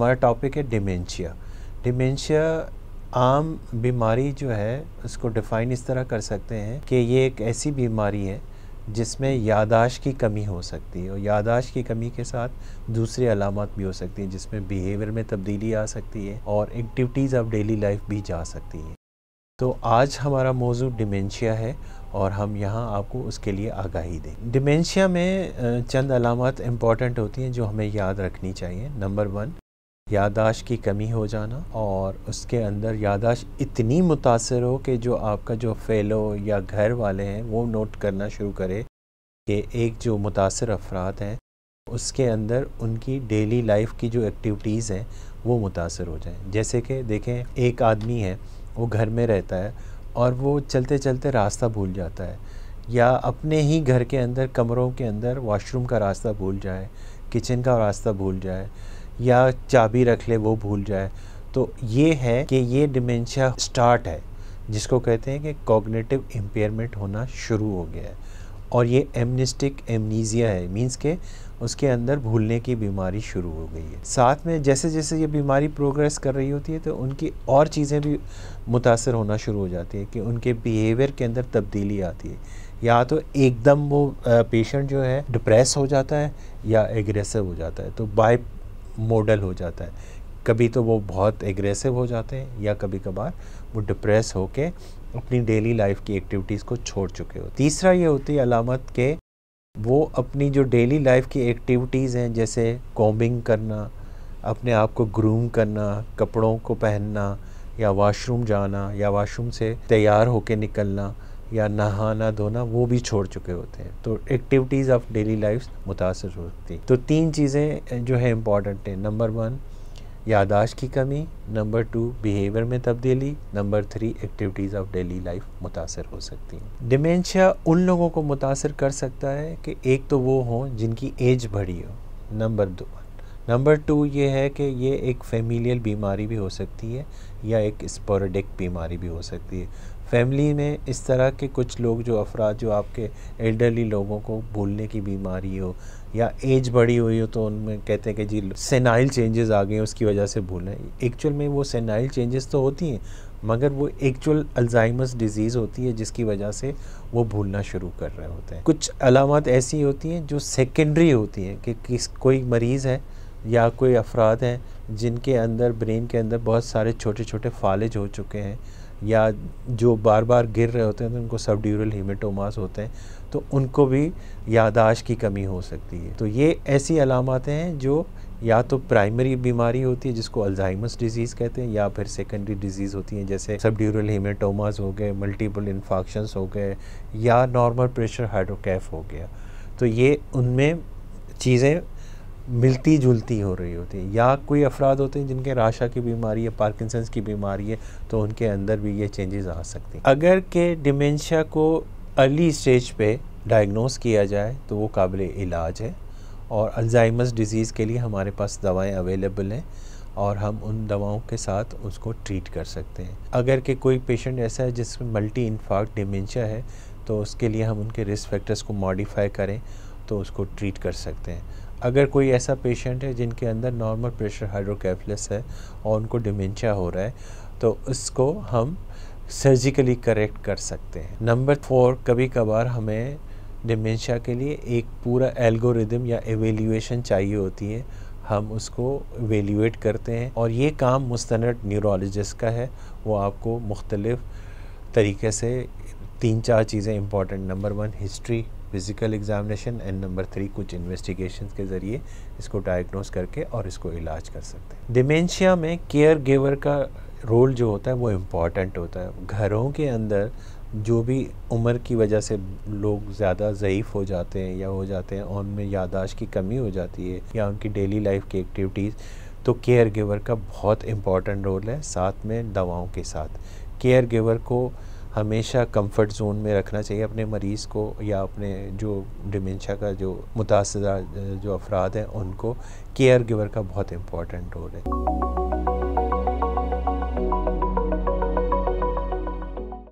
हमारा टॉपिक है dementia dementia आम बीमारी जो है उसको डिफ़ाइन इस तरह कर सकते हैं कि ये एक ऐसी बीमारी है जिसमें यादाश्त की कमी हो सकती है और यादाश्त की कमी के साथ दूसरी अलामत भी हो सकती हैं जिसमें बिहेवियर में तब्दीली आ सकती है और एक्टिविटीज़ ऑफ डेली लाइफ भी जा सकती है तो आज हमारा मौजू डिमेंशिया है और हम यहाँ आपको उसके लिए आगाही दें डिमेंशिया में चंद अलामत इम्पॉर्टेंट होती हैं जो हमें याद रखनी चाहिए नंबर वन यादाश्त की कमी हो जाना और उसके अंदर यादाश्त इतनी मुतासर हो कि जो आपका जो फेलो या घर वाले हैं वो नोट करना शुरू करें कि एक जो मुतासर अफराद हैं उसके अंदर उनकी डेली लाइफ की जो एक्टिविटीज़ हैं वो मुतासर हो जाएं जैसे कि देखें एक आदमी है वो घर में रहता है और वो चलते चलते रास्ता भूल जाता है या अपने ही घर के अंदर कमरों के अंदर वाशरूम का रास्ता भूल जाए किचन का रास्ता भूल जाए या चाबी रख ले वो भूल जाए तो ये है कि ये डिमेंशिया स्टार्ट है जिसको कहते हैं कि कॉग्नेटिव इम्पेयरमेंट होना शुरू हो गया है और ये एमनिस्टिक एमनीजिया है मींस के उसके अंदर भूलने की बीमारी शुरू हो गई है साथ में जैसे जैसे ये बीमारी प्रोग्रेस कर रही होती है तो उनकी और चीज़ें भी मुतासर होना शुरू हो जाती है कि उनके बिहेवियर के अंदर तब्दीली आती है या तो एकदम वो पेशेंट जो है डिप्रेस हो जाता है या एग्रेसिव हो जाता है तो बाई मॉडल हो जाता है कभी तो वो बहुत एग्रेसिव हो जाते हैं या कभी कभार वो डिप्रेस होके अपनी डेली लाइफ की एक्टिविटीज़ को छोड़ चुके हो तीसरा ये होती है अलामत के वो अपनी जो डेली लाइफ की एक्टिविटीज़ हैं जैसे कॉम्बिंग करना अपने आप को ग्रूम करना कपड़ों को पहनना या वॉशरूम जाना या वॉशरूम से तैयार होकर निकलना या नहाना धोना वो भी छोड़ चुके होते हैं तो एक्टिविटीज़ ऑफ डेली लाइफ मुतासर होती तो तीन चीज़ें जो है इम्पॉर्टेंट हैं नंबर वन यादाश्त की कमी नंबर टू बिहेवियर में तब्दीली number three activities of daily life मुतासर हो सकती हैं डिमेंशिया उन लोगों को मुतासर कर सकता है कि एक तो वो हों जिनकी एज बढ़ी हो नंबर दो नंबर टू ये है कि ये एक फेमिलियल बीमारी भी हो सकती है या एक स्पोरेडिक बीमारी भी हो सकती है फैमिली में इस तरह के कुछ लोग जो अफराद जो आपके एल्डरली लोगों को भूलने की बीमारी हो या एज बड़ी हुई हो तो उनमें कहते हैं कि जी सेनाइल चेंजेस आ गए हैं उसकी वजह से भूलें एक्चुअल में वो सेनाइल चेंजेस तो होती हैं मगर वो एक्चुअल अल्जाइमस डिजीज़ होती है जिसकी वजह से वो भूलना शुरू कर रहे होते हैं कुछ अलामत ऐसी होती हैं जो सेकेंडरी होती हैं कि किस कोई मरीज़ है या कोई अफराद हैं जिनके अंदर ब्रेन के अंदर बहुत सारे छोटे छोटे फालिज हो चुके हैं या जो बार बार गिर रहे होते हैं तो उनको सब ड्यूरल हीमेटोमास होते हैं तो उनको भी यादाश्त की कमी हो सकती है तो ये ऐसी अलामतें हैं जो या तो प्राइमरी बीमारी होती है जिसको अल्जाइमस डिजीज़ कहते हैं या फिर सेकेंडरी डिजीज़ होती हैं जैसे सब ड्यूरल हीमेटोमास हो गए मल्टीपल इन्फाक्शंस हो गए या नॉर्मल प्रेशर हाइड्रोकैफ हो गया तो ये उनमें चीज़ें मिलती जुलती हो रही होती है या कोई अफराद होते हैं जिनके राशा की बीमारी है पार्किंसंस की बीमारी है तो उनके अंदर भी ये चेंजेस आ सकते हैं अगर के डिमेंशिया को अर्ली स्टेज पे डायग्नोस किया जाए तो वो काबिल इलाज है और अल्ज़ाइमस डिज़ीज़ के लिए हमारे पास दवाएं अवेलेबल हैं और हम उन दवाओं के साथ उसको ट्रीट कर सकते हैं अगर के कोई पेशेंट ऐसा है जिसमें मल्टी इन्फार्ट डिमेंशिया है तो उसके लिए हम उनके रिस्क फैक्टर्स को मॉडिफाई करें तो उसको ट्रीट कर सकते हैं अगर कोई ऐसा पेशेंट है जिनके अंदर नॉर्मल प्रेशर हाइड्रोकेफलस है और उनको डिमेंशिया हो रहा है तो उसको हम सर्जिकली करेक्ट कर सकते हैं नंबर फोर कभी कभार हमें डिमेंशिया के लिए एक पूरा एल्गोरिदम या एवेल्यूएशन चाहिए होती है हम उसको एवेल्यूएट करते हैं और ये काम मुस्तनद न्यूरोलॉजिस्ट का है वो आपको मुख्तलिफ़ तरीके से तीन चार चीज़ें important number one history physical examination and number three कुछ इन्वेस्टिगेशन के ज़रिए इसको डायग्नोस करके और इसको इलाज कर सकते हैं डिमेंशिया में केयर गेवर का रोल जो होता है वो इम्पॉर्टेंट होता है घरों के अंदर जो भी उम्र की वजह से लोग ज़्यादा ज़यीफ़ हो जाते हैं या हो जाते हैं उनमें यादाश की कमी हो जाती है या उनकी डेली लाइफ की एक्टिविटीज़ तो केयर गिवर का बहुत इम्पॉर्टेंट रोल है साथ में दवाओं के साथ केयर गिवर को हमेशा कंफर्ट जोन में रखना चाहिए अपने मरीज़ को या अपने जो डिमेंशा का जो मुतासर जो अफराद हैं उनको केयर गिवर का बहुत इम्पोर्टेंट रोल है